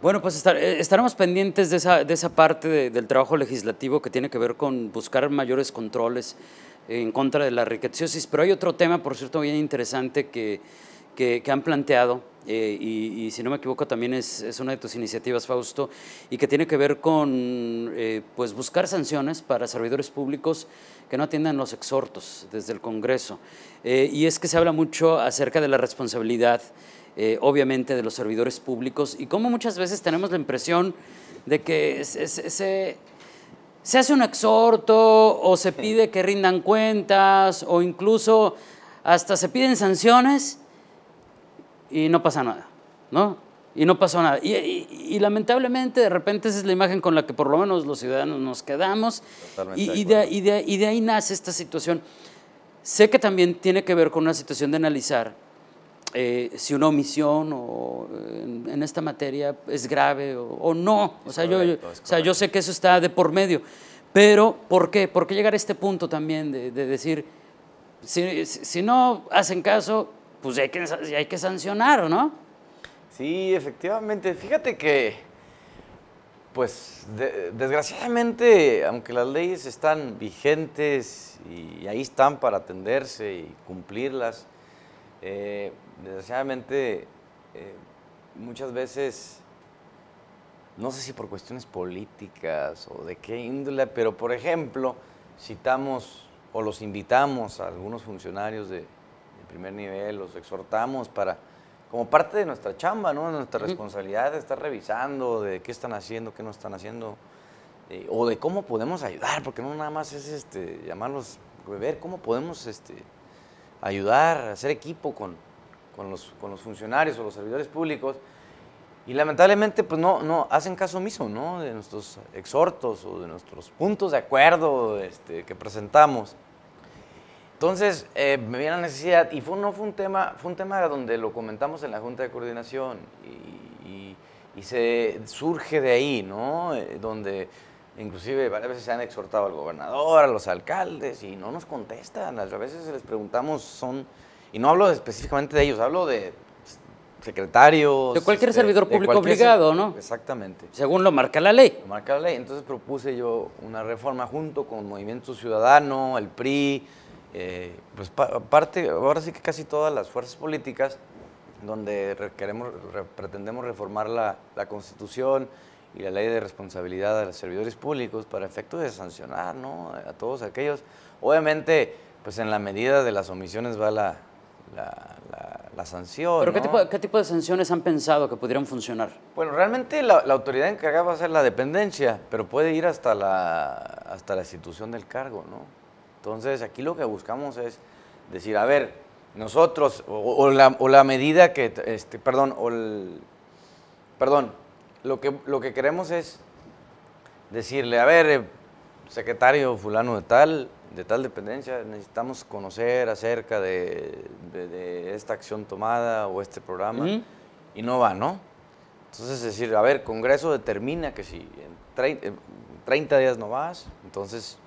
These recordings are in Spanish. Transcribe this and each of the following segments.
Bueno, pues eh, estaremos pendientes de esa, parte del trabajo legislativo que tiene que ver con buscar mayores controles en contra de la riqueciosis. Pero hay otro tema, por cierto, bien interesante que, han planteado, eh, y, si no me equivoco también es, una de tus iniciativas, Fausto, y que tiene que ver con eh, pues buscar sanciones para servidores públicos que no atiendan los exhortos desde el Congreso. y es que se habla mucho acerca de la responsabilidad eh, obviamente de los servidores públicos y como muchas veces tenemos la impresión de que se, hace un exhorto o se pide que rindan cuentas o incluso hasta se piden sanciones y no pasa nada, ¿no? Y no pasó nada. Y, lamentablemente de repente esa es la imagen con la que por lo menos los ciudadanos nos quedamos y de ahí nace esta situación. Sé que también tiene que ver con una situación de analizar eh, si una omisión o, en, esta materia es grave o, no. O sea, yo, sé que eso está de por medio. Pero, ¿por qué? ¿Por qué llegar a este punto también de, decir, si, no hacen caso, pues hay que, hay que sancionar, ¿o no? Sí, efectivamente. Fíjate que, pues, desgraciadamente, aunque las leyes están vigentes y, ahí están para atenderse y cumplirlas, eh, desgraciadamente, eh, muchas veces, no sé si por cuestiones políticas o de qué índole, pero por ejemplo, citamos o los invitamos a algunos funcionarios de, primer nivel, los exhortamos para, como parte de nuestra chamba, ¿no? nuestra responsabilidad de estar revisando de qué están haciendo, qué no están haciendo, eh, o de cómo podemos ayudar, porque no nada más es este, llamarlos, ver cómo podemos este, ayudar, hacer equipo con, con los, funcionarios o los servidores públicos, y lamentablemente pues no, no hacen caso mismo ¿no? de nuestros exhortos o de nuestros puntos de acuerdo este, que presentamos. Entonces, eh, me viene la necesidad, y fue, no fue un tema, fue un tema donde lo comentamos en la Junta de Coordinación, y, se surge de ahí, ¿no? Eh, donde inclusive varias veces se han exhortado al gobernador, a los alcaldes, y no nos contestan. A veces les preguntamos, son y no hablo específicamente de ellos, hablo de secretarios. De cualquier este, servidor público obligado, ¿no? Exactamente. Según lo marca la ley. Lo marca la ley. Entonces propuse yo una reforma junto con Movimiento Ciudadano, el PRI, eh, pues aparte, ahora sí que casi todas las fuerzas políticas donde queremos, pretendemos reformar la, la, Constitución y la ley de responsabilidad de los servidores públicos para efecto de sancionar ¿no? a todos aquellos. Obviamente, pues en la medida de las omisiones va la, la, sanción. ¿Pero ¿qué, tipo, de sanciones han pensado que pudieran funcionar? Bueno, realmente la, autoridad encargada va a ser la dependencia, pero puede ir hasta la, hasta la institución del cargo, ¿no? Entonces, aquí lo que buscamos es decir, a ver, nosotros, o, o la, o la medida que, este, perdón, perdón, lo que, lo que queremos es decirle, a ver, eh, secretario fulano de tal, de tal dependencia, necesitamos conocer acerca de, esta acción tomada o este programa, y no va, ¿no? Entonces, es decir, a ver, Congreso determina que si en 30 días no vas, entonces...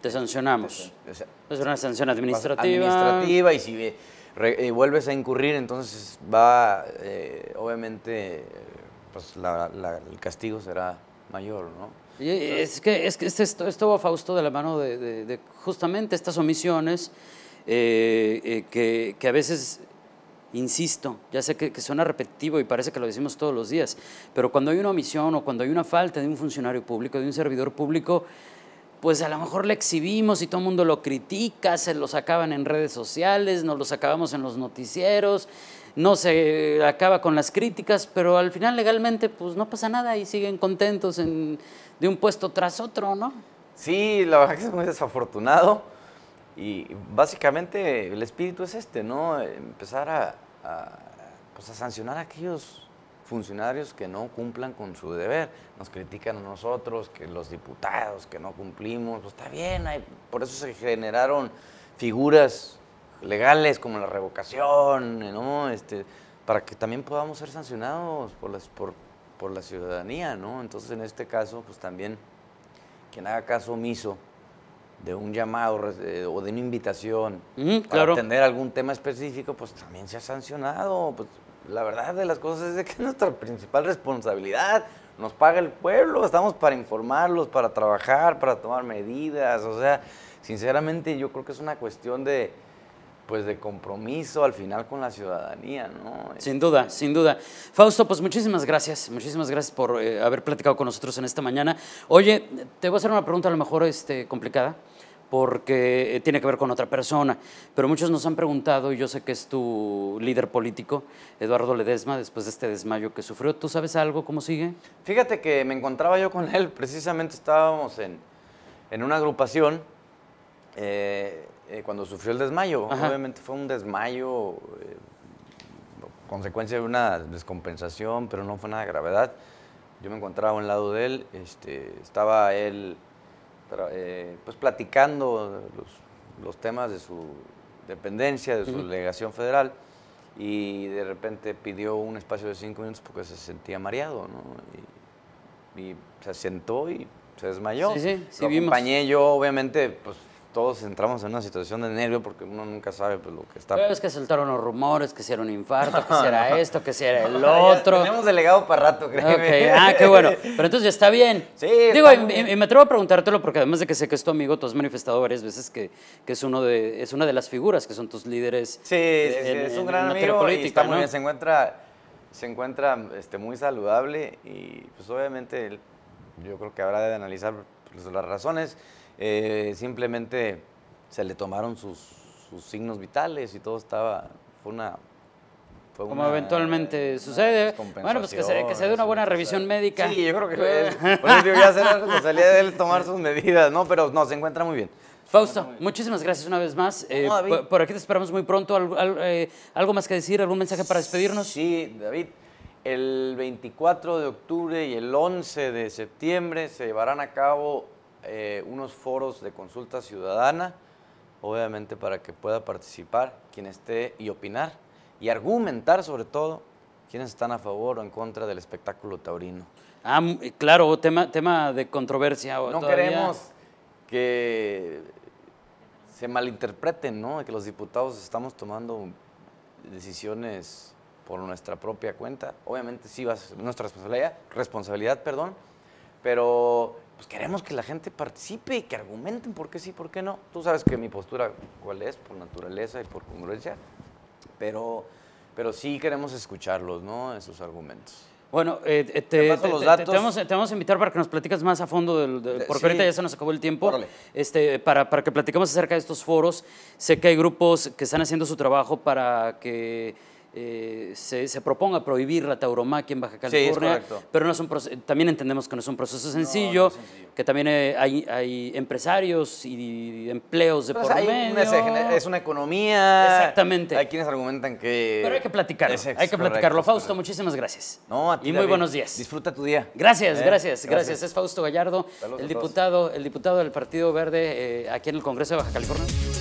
Te sancionamos. es una sanción administrativa. Administrativa, y si vuelves a incurrir, entonces va, eh, obviamente, pues el castigo será mayor, ¿no? es que, es que este esto, esto va, Fausto, de la mano de, justamente estas omisiones eh, eh, que, a veces, insisto, ya sé que, suena repetitivo y parece que lo decimos todos los días, pero cuando hay una omisión o cuando hay una falta de un funcionario público, de un servidor público, pues a lo mejor le exhibimos y todo el mundo lo critica, se lo sacaban en redes sociales, nos lo sacábamos en los noticieros, no se acaba con las críticas, pero al final legalmente pues no pasa nada y siguen contentos de un puesto tras otro, ¿no? Sí, la verdad que es muy desafortunado y básicamente el espíritu es este, ¿no? Empezar a, pues, a sancionar a aquellos funcionarios que no cumplan con su deber. Nos critican a nosotros, que los diputados, que no cumplimos, pues está bien, hay, por eso se generaron figuras legales como la revocación, ¿no? Este, para que también podamos ser sancionados por, por, por la ciudadanía, ¿no? Entonces, en este caso, pues también quien haga caso omiso de un llamado eh, o de una invitación para atender algún tema específico, pues también se ha sancionado. Pues, la verdad de las cosas es que es nuestra principal responsabilidad. Nos paga el pueblo, estamos para informarlos, para trabajar, para tomar medidas. O sea, sinceramente yo creo que es una cuestión de, pues de compromiso al final con la ciudadanía, ¿no? Sin duda, sin duda. Fausto, pues muchísimas gracias, muchísimas gracias por eh, haber platicado con nosotros en esta mañana. Oye, te voy a hacer una pregunta a lo mejor este, complicada, porque eh, tiene que ver con otra persona, pero muchos nos han preguntado, y yo sé que es tu líder político, Eduardo Ledesma, después de este desmayo que sufrió, ¿tú sabes algo? ¿Cómo sigue? Fíjate que me encontraba yo con él, precisamente estábamos en, en una agrupación. Eh, eh, cuando sufrió el desmayo. Obviamente fue un desmayo, eh, consecuencia de una descompensación, pero no fue nada de gravedad. Yo me encontraba a lado de él, este, estaba él eh, pues platicando los, temas de su dependencia, de su delegación federal, y de repente pidió un espacio de cinco minutos porque se sentía mareado, ¿no? Y, se sentó y se desmayó. Sí, sí, sí Lo acompañé yo, obviamente, pues todos entramos en una situación de nervio porque uno nunca sabe pues, lo que está. es que saltaron los rumores, que si un infarto, que si era esto, que si era el otro. Ya, tenemos delegado para rato, creo. Ah, qué bueno. Pero entonces ya está bien. Sí. Digo, y, me atrevo a preguntártelo porque además de que sé que es tu amigo, tú has manifestado varias veces que, es, uno de, es una de las figuras que son tus líderes. Sí, es un gran amigo político. está muy bien. Se encuentra, se encuentra este, muy saludable y pues obviamente yo creo que habrá de analizar pues, las razones. Eh, simplemente se le tomaron sus, signos vitales y todo estaba, fue una... Como eventualmente sucede. Bueno, pues que se, dé una buena revisión médica. Sí, yo creo que yo pues- ya la responsabilidad de él tomar sus medidas, ¿no? Pero no, se encuentra muy bien. Fausto, muchísimas gracias una vez más. Eh, por, aquí te esperamos muy pronto. Eh, ¿Algo más que decir? ¿Algún mensaje para despedirnos? Sí, David. El 24 de octubre y el 11 de septiembre se llevarán a cabo eh, unos foros de consulta ciudadana, obviamente para que pueda participar quien esté y opinar y argumentar sobre todo quienes están a favor o en contra del espectáculo taurino. Ah, eh, claro, tema, tema de controversia. No queremos que se malinterpreten, ¿no? Que los diputados estamos tomando decisiones por nuestra propia cuenta. Obviamente sí va a ser nuestra responsabilidad, responsabilidad, perdón, pero pues queremos que la gente participe y que argumenten por qué sí, por qué no. Tú sabes que mi postura cuál es, por naturaleza y por congruencia, pero, pero sí queremos escucharlos, ¿no? Esos argumentos. Bueno, te, vamos, a invitar para que nos platicas más a fondo, del, eh, porque ahorita ya se nos acabó el tiempo, este, para, para que platiquemos acerca de estos foros. Sé que hay grupos que están haciendo su trabajo para que eh, se, proponga prohibir la tauromaquia en Baja California, pero no es un también entendemos que no es un proceso sencillo, que también eh, hay, hay, empresarios y empleos de pues por medio. es una economía. Exactamente. Hay quienes argumentan que... Pero hay que platicarlo, hay que platicarlo. Fausto, muchísimas gracias. No, a ti, Y muy buenos días. Disfruta tu día. Gracias, eh, gracias, gracias, Es Fausto Gallardo, el diputado, el diputado del Partido Verde aquí en el Congreso de Baja California.